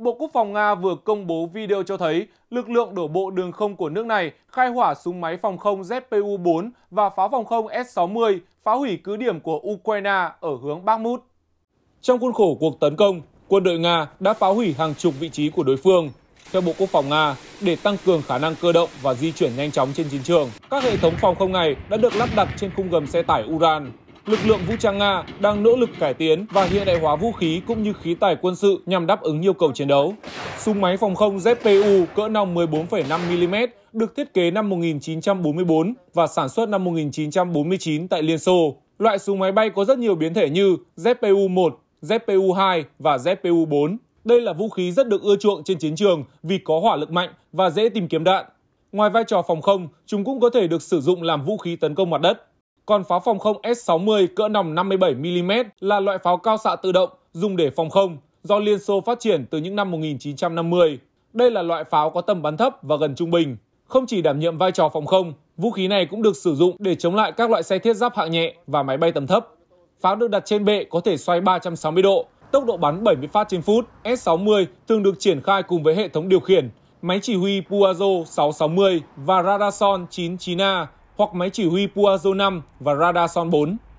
Bộ Quốc phòng Nga vừa công bố video cho thấy lực lượng đổ bộ đường không của nước này khai hỏa súng máy phòng không ZPU-4 và pháo phòng không S-60 phá hủy cứ điểm của Ukraine ở hướng Bakhmut. Trong khuôn khổ cuộc tấn công, quân đội Nga đã phá hủy hàng chục vị trí của đối phương. Theo Bộ Quốc phòng Nga, để tăng cường khả năng cơ động và di chuyển nhanh chóng trên chiến trường, các hệ thống phòng không này đã được lắp đặt trên khung gầm xe tải Uran lực lượng vũ trang Nga đang nỗ lực cải tiến và hiện đại hóa vũ khí cũng như khí tài quân sự nhằm đáp ứng yêu cầu chiến đấu. Súng máy phòng không ZPU cỡ nòng 14,5mm được thiết kế năm 1944 và sản xuất năm 1949 tại Liên Xô. Loại súng máy bay có rất nhiều biến thể như ZPU-1, ZPU-2 và ZPU-4. Đây là vũ khí rất được ưa chuộng trên chiến trường vì có hỏa lực mạnh và dễ tìm kiếm đạn. Ngoài vai trò phòng không, chúng cũng có thể được sử dụng làm vũ khí tấn công mặt đất. Còn pháo phòng không S-60 cỡ nòng 57mm là loại pháo cao xạ tự động dùng để phòng không, do Liên Xô phát triển từ những năm 1950. Đây là loại pháo có tầm bắn thấp và gần trung bình. Không chỉ đảm nhiệm vai trò phòng không, vũ khí này cũng được sử dụng để chống lại các loại xe thiết giáp hạng nhẹ và máy bay tầm thấp. Pháo được đặt trên bệ có thể xoay 360 độ, tốc độ bắn 70 phát trên phút. S-60 thường được triển khai cùng với hệ thống điều khiển, máy chỉ huy Puazo 660 và Radarson 99A hoặc máy chỉ huy Puazo 5 và radar Son 4.